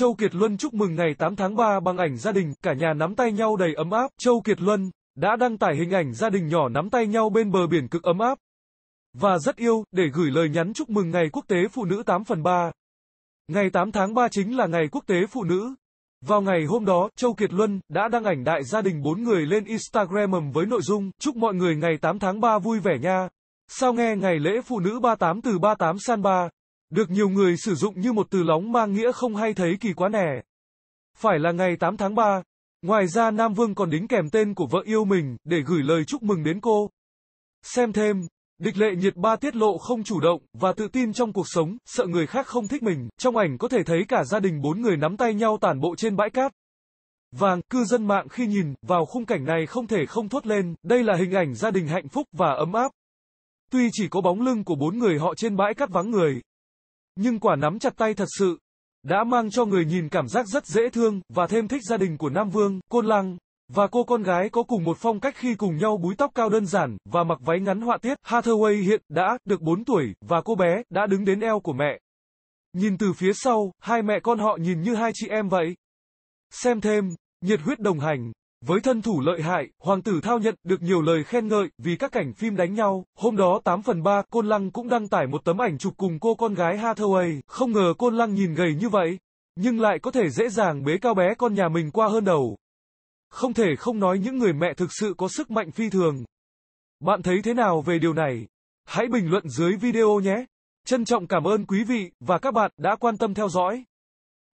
Châu Kiệt Luân chúc mừng ngày 8 tháng 3 bằng ảnh gia đình, cả nhà nắm tay nhau đầy ấm áp. Châu Kiệt Luân đã đăng tải hình ảnh gia đình nhỏ nắm tay nhau bên bờ biển cực ấm áp và rất yêu để gửi lời nhắn chúc mừng ngày quốc tế phụ nữ 8 phần 3. Ngày 8 tháng 3 chính là ngày quốc tế phụ nữ. Vào ngày hôm đó, Châu Kiệt Luân đã đăng ảnh đại gia đình 4 người lên Instagram với nội dung Chúc mọi người ngày 8 tháng 3 vui vẻ nha. Sao nghe ngày lễ phụ nữ 38 từ 38 San 3. Được nhiều người sử dụng như một từ lóng mang nghĩa không hay thấy kỳ quá nè. Phải là ngày 8 tháng 3. Ngoài ra Nam Vương còn đính kèm tên của vợ yêu mình để gửi lời chúc mừng đến cô. Xem thêm, địch lệ nhiệt ba tiết lộ không chủ động và tự tin trong cuộc sống, sợ người khác không thích mình. Trong ảnh có thể thấy cả gia đình bốn người nắm tay nhau tản bộ trên bãi cát. Vàng, cư dân mạng khi nhìn vào khung cảnh này không thể không thốt lên, đây là hình ảnh gia đình hạnh phúc và ấm áp. Tuy chỉ có bóng lưng của bốn người họ trên bãi cát vắng người, nhưng quả nắm chặt tay thật sự, đã mang cho người nhìn cảm giác rất dễ thương, và thêm thích gia đình của Nam Vương, Côn Lăng. Và cô con gái có cùng một phong cách khi cùng nhau búi tóc cao đơn giản, và mặc váy ngắn họa tiết, Hathaway hiện, đã, được 4 tuổi, và cô bé, đã đứng đến eo của mẹ. Nhìn từ phía sau, hai mẹ con họ nhìn như hai chị em vậy. Xem thêm, nhiệt huyết đồng hành. Với thân thủ lợi hại, Hoàng tử Thao nhận được nhiều lời khen ngợi vì các cảnh phim đánh nhau. Hôm đó 8 phần 3, Côn Lăng cũng đăng tải một tấm ảnh chụp cùng cô con gái Hathaway, không ngờ Côn Lăng nhìn gầy như vậy, nhưng lại có thể dễ dàng bế cao bé con nhà mình qua hơn đầu. Không thể không nói những người mẹ thực sự có sức mạnh phi thường. Bạn thấy thế nào về điều này? Hãy bình luận dưới video nhé. Trân trọng cảm ơn quý vị và các bạn đã quan tâm theo dõi.